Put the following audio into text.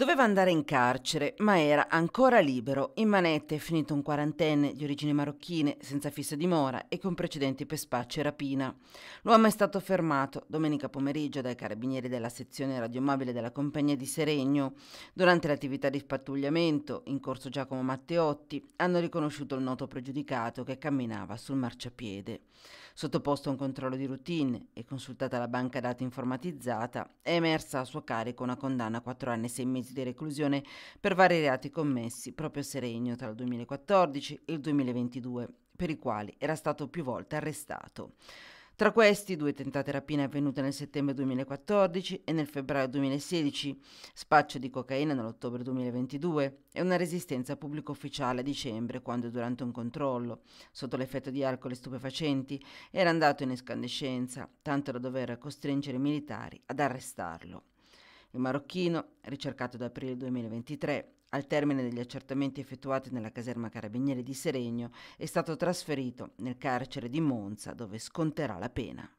Doveva andare in carcere, ma era ancora libero, in manette, è finito un quarantenne di origini marocchine, senza fissa dimora e con precedenti per spaccio e rapina. L'uomo è stato fermato domenica pomeriggio dai carabinieri della sezione radiomobile della compagnia di Seregno. Durante l'attività di pattugliamento in corso Giacomo Matteotti hanno riconosciuto il noto pregiudicato che camminava sul marciapiede. Sottoposto a un controllo di routine e consultata la banca dati informatizzata, è emersa a suo carico una condanna a 4 anni e 6 mesi mesi di reclusione per vari reati commessi proprio a Seregno tra il 2014 e il 2022, per i quali era stato più volte arrestato. Tra questi, due tentate rapine avvenute nel settembre 2014 e nel febbraio 2016, spaccio di cocaina nell'ottobre 2022 e una resistenza pubblico ufficiale a dicembre quando durante un controllo, sotto l'effetto di alcol e stupefacenti, era andato in escandescenza, tanto da dover costringere i militari ad arrestarlo. Il marocchino, ricercato da aprile 2023, al termine degli accertamenti effettuati nella caserma carabinieri di Seregno, è stato trasferito nel carcere di Monza dove sconterà la pena.